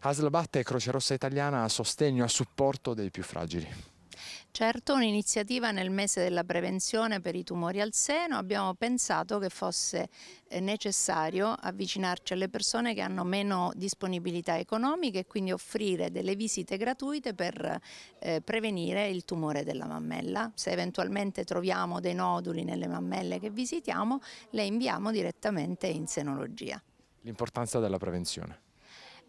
Haslabat è Croce Rossa Italiana a sostegno e a supporto dei più fragili. Certo, un'iniziativa nel mese della prevenzione per i tumori al seno, abbiamo pensato che fosse eh, necessario avvicinarci alle persone che hanno meno disponibilità economiche e quindi offrire delle visite gratuite per eh, prevenire il tumore della mammella. Se eventualmente troviamo dei noduli nelle mammelle che visitiamo, le inviamo direttamente in senologia. L'importanza della prevenzione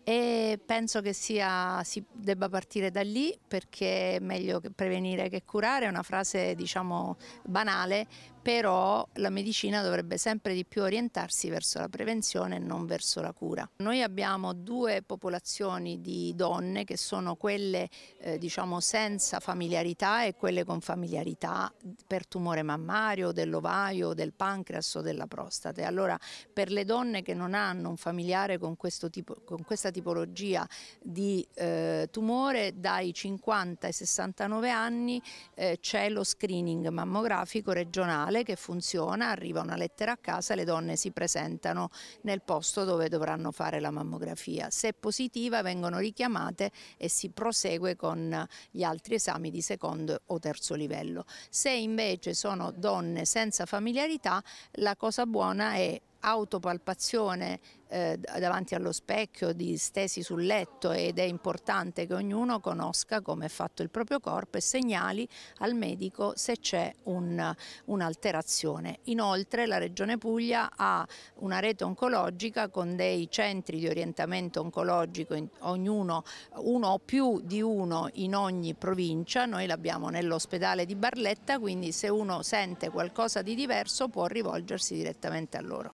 e penso che sia, si debba partire da lì perché è meglio prevenire che curare, è una frase diciamo banale, però la medicina dovrebbe sempre di più orientarsi verso la prevenzione e non verso la cura. Noi abbiamo due popolazioni di donne che sono quelle eh, diciamo senza familiarità e quelle con familiarità per tumore mammario, dell'ovaio, del pancreas o della prostate. Allora per le donne che non hanno un familiare con, tipo, con questa questa tipologia di eh, tumore dai 50 ai 69 anni eh, c'è lo screening mammografico regionale che funziona, arriva una lettera a casa le donne si presentano nel posto dove dovranno fare la mammografia. Se positiva vengono richiamate e si prosegue con gli altri esami di secondo o terzo livello. Se invece sono donne senza familiarità la cosa buona è autopalpazione eh, davanti allo specchio, di stesi sul letto ed è importante che ognuno conosca come è fatto il proprio corpo e segnali al medico se c'è un'alterazione. Un Inoltre la Regione Puglia ha una rete oncologica con dei centri di orientamento oncologico, in, ognuno, uno o più di uno in ogni provincia, noi l'abbiamo nell'ospedale di Barletta, quindi se uno sente qualcosa di diverso può rivolgersi direttamente a loro.